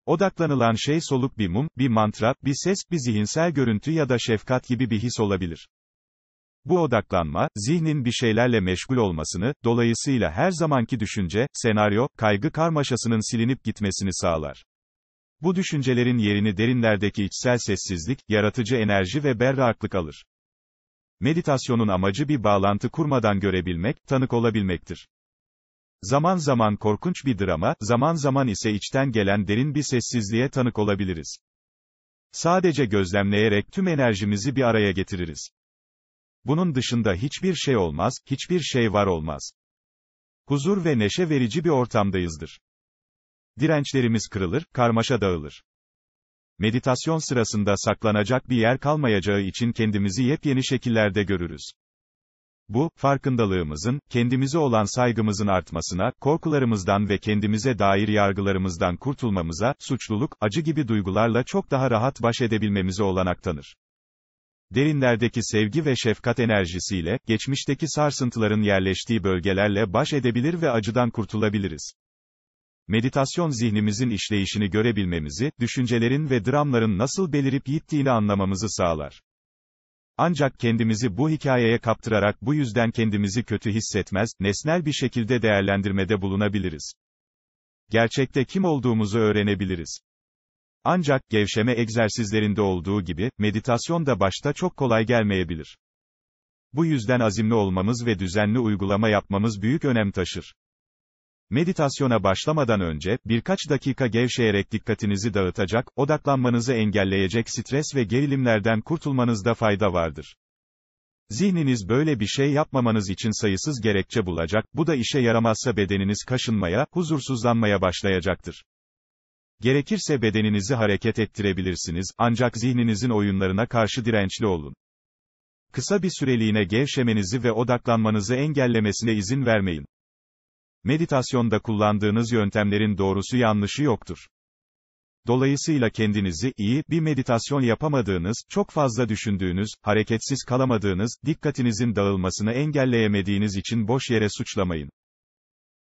Odaklanılan şey soluk bir mum, bir mantra, bir ses, bir zihinsel görüntü ya da şefkat gibi bir his olabilir. Bu odaklanma, zihnin bir şeylerle meşgul olmasını, dolayısıyla her zamanki düşünce, senaryo, kaygı karmaşasının silinip gitmesini sağlar. Bu düşüncelerin yerini derinlerdeki içsel sessizlik, yaratıcı enerji ve berraklık alır. Meditasyonun amacı bir bağlantı kurmadan görebilmek, tanık olabilmektir. Zaman zaman korkunç bir drama, zaman zaman ise içten gelen derin bir sessizliğe tanık olabiliriz. Sadece gözlemleyerek tüm enerjimizi bir araya getiririz. Bunun dışında hiçbir şey olmaz, hiçbir şey var olmaz. Huzur ve neşe verici bir ortamdayızdır. Dirençlerimiz kırılır, karmaşa dağılır. Meditasyon sırasında saklanacak bir yer kalmayacağı için kendimizi yepyeni şekillerde görürüz. Bu, farkındalığımızın, kendimize olan saygımızın artmasına, korkularımızdan ve kendimize dair yargılarımızdan kurtulmamıza, suçluluk, acı gibi duygularla çok daha rahat baş edebilmemize olanak tanır. Derinlerdeki sevgi ve şefkat enerjisiyle, geçmişteki sarsıntıların yerleştiği bölgelerle baş edebilir ve acıdan kurtulabiliriz. Meditasyon zihnimizin işleyişini görebilmemizi, düşüncelerin ve dramların nasıl belirip gittiğini anlamamızı sağlar. Ancak kendimizi bu hikayeye kaptırarak bu yüzden kendimizi kötü hissetmez, nesnel bir şekilde değerlendirmede bulunabiliriz. Gerçekte kim olduğumuzu öğrenebiliriz. Ancak gevşeme egzersizlerinde olduğu gibi, meditasyon da başta çok kolay gelmeyebilir. Bu yüzden azimli olmamız ve düzenli uygulama yapmamız büyük önem taşır. Meditasyona başlamadan önce, birkaç dakika gevşeyerek dikkatinizi dağıtacak, odaklanmanızı engelleyecek stres ve gerilimlerden kurtulmanızda fayda vardır. Zihniniz böyle bir şey yapmamanız için sayısız gerekçe bulacak, bu da işe yaramazsa bedeniniz kaşınmaya, huzursuzlanmaya başlayacaktır. Gerekirse bedeninizi hareket ettirebilirsiniz, ancak zihninizin oyunlarına karşı dirençli olun. Kısa bir süreliğine gevşemenizi ve odaklanmanızı engellemesine izin vermeyin. Meditasyonda kullandığınız yöntemlerin doğrusu yanlışı yoktur. Dolayısıyla kendinizi iyi bir meditasyon yapamadığınız, çok fazla düşündüğünüz, hareketsiz kalamadığınız, dikkatinizin dağılmasını engelleyemediğiniz için boş yere suçlamayın.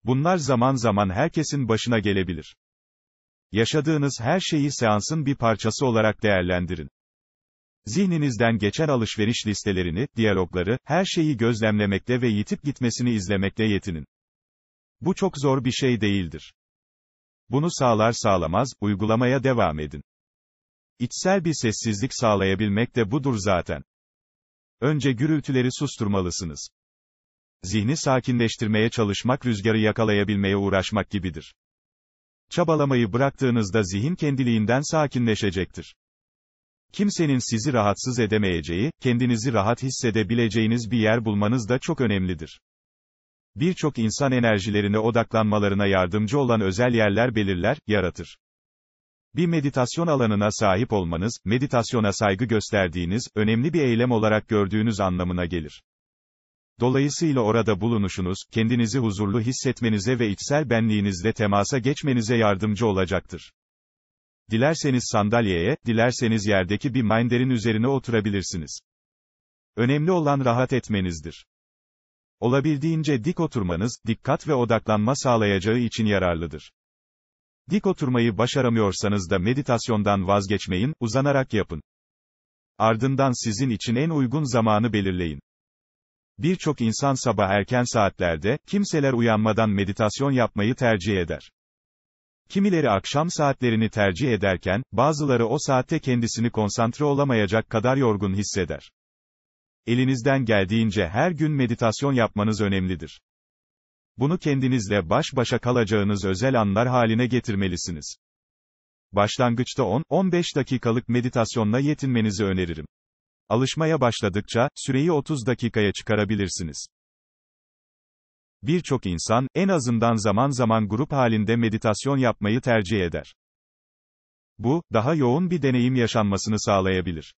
Bunlar zaman zaman herkesin başına gelebilir. Yaşadığınız her şeyi seansın bir parçası olarak değerlendirin. Zihninizden geçen alışveriş listelerini, diyalogları, her şeyi gözlemlemekle ve yitip gitmesini izlemekle yetinin. Bu çok zor bir şey değildir. Bunu sağlar sağlamaz, uygulamaya devam edin. İçsel bir sessizlik sağlayabilmek de budur zaten. Önce gürültüleri susturmalısınız. Zihni sakinleştirmeye çalışmak rüzgarı yakalayabilmeye uğraşmak gibidir. Çabalamayı bıraktığınızda zihin kendiliğinden sakinleşecektir. Kimsenin sizi rahatsız edemeyeceği, kendinizi rahat hissedebileceğiniz bir yer bulmanız da çok önemlidir. Birçok insan enerjilerine odaklanmalarına yardımcı olan özel yerler belirler, yaratır. Bir meditasyon alanına sahip olmanız, meditasyona saygı gösterdiğiniz, önemli bir eylem olarak gördüğünüz anlamına gelir. Dolayısıyla orada bulunuşunuz, kendinizi huzurlu hissetmenize ve içsel benliğinizle temasa geçmenize yardımcı olacaktır. Dilerseniz sandalyeye, dilerseniz yerdeki bir minderin üzerine oturabilirsiniz. Önemli olan rahat etmenizdir. Olabildiğince dik oturmanız, dikkat ve odaklanma sağlayacağı için yararlıdır. Dik oturmayı başaramıyorsanız da meditasyondan vazgeçmeyin, uzanarak yapın. Ardından sizin için en uygun zamanı belirleyin. Birçok insan sabah erken saatlerde, kimseler uyanmadan meditasyon yapmayı tercih eder. Kimileri akşam saatlerini tercih ederken, bazıları o saatte kendisini konsantre olamayacak kadar yorgun hisseder. Elinizden geldiğince her gün meditasyon yapmanız önemlidir. Bunu kendinizle baş başa kalacağınız özel anlar haline getirmelisiniz. Başlangıçta 10-15 dakikalık meditasyonla yetinmenizi öneririm. Alışmaya başladıkça, süreyi 30 dakikaya çıkarabilirsiniz. Birçok insan, en azından zaman zaman grup halinde meditasyon yapmayı tercih eder. Bu, daha yoğun bir deneyim yaşanmasını sağlayabilir.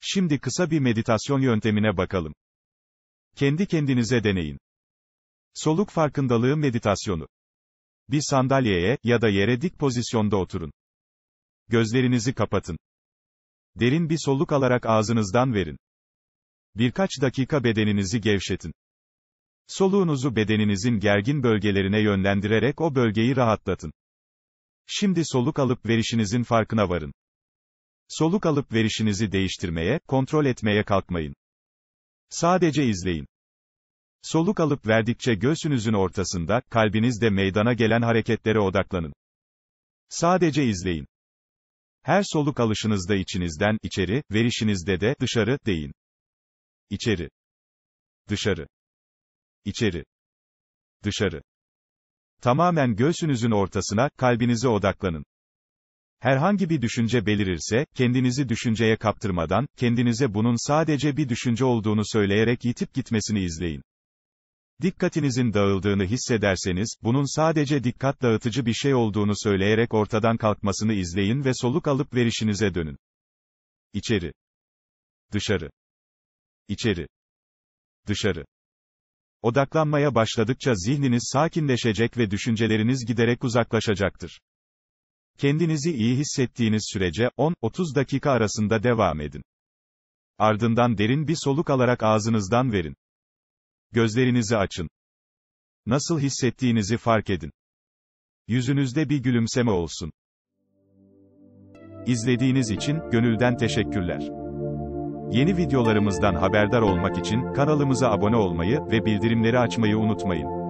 Şimdi kısa bir meditasyon yöntemine bakalım. Kendi kendinize deneyin. Soluk farkındalığı meditasyonu. Bir sandalyeye ya da yere dik pozisyonda oturun. Gözlerinizi kapatın. Derin bir soluk alarak ağzınızdan verin. Birkaç dakika bedeninizi gevşetin. Soluğunuzu bedeninizin gergin bölgelerine yönlendirerek o bölgeyi rahatlatın. Şimdi soluk alıp verişinizin farkına varın. Soluk alıp verişinizi değiştirmeye, kontrol etmeye kalkmayın. Sadece izleyin. Soluk alıp verdikçe göğsünüzün ortasında, kalbinizde meydana gelen hareketlere odaklanın. Sadece izleyin. Her soluk alışınızda içinizden, içeri, verişinizde de, dışarı, deyin. İçeri. Dışarı. İçeri. Dışarı. Tamamen göğsünüzün ortasına, kalbinize odaklanın. Herhangi bir düşünce belirirse, kendinizi düşünceye kaptırmadan, kendinize bunun sadece bir düşünce olduğunu söyleyerek yitip gitmesini izleyin. Dikkatinizin dağıldığını hissederseniz, bunun sadece dikkat dağıtıcı bir şey olduğunu söyleyerek ortadan kalkmasını izleyin ve soluk alıp verişinize dönün. İçeri. Dışarı. İçeri. Dışarı. Odaklanmaya başladıkça zihniniz sakinleşecek ve düşünceleriniz giderek uzaklaşacaktır. Kendinizi iyi hissettiğiniz sürece 10-30 dakika arasında devam edin. Ardından derin bir soluk alarak ağzınızdan verin. Gözlerinizi açın. Nasıl hissettiğinizi fark edin. Yüzünüzde bir gülümseme olsun. İzlediğiniz için gönülden teşekkürler. Yeni videolarımızdan haberdar olmak için kanalımıza abone olmayı ve bildirimleri açmayı unutmayın.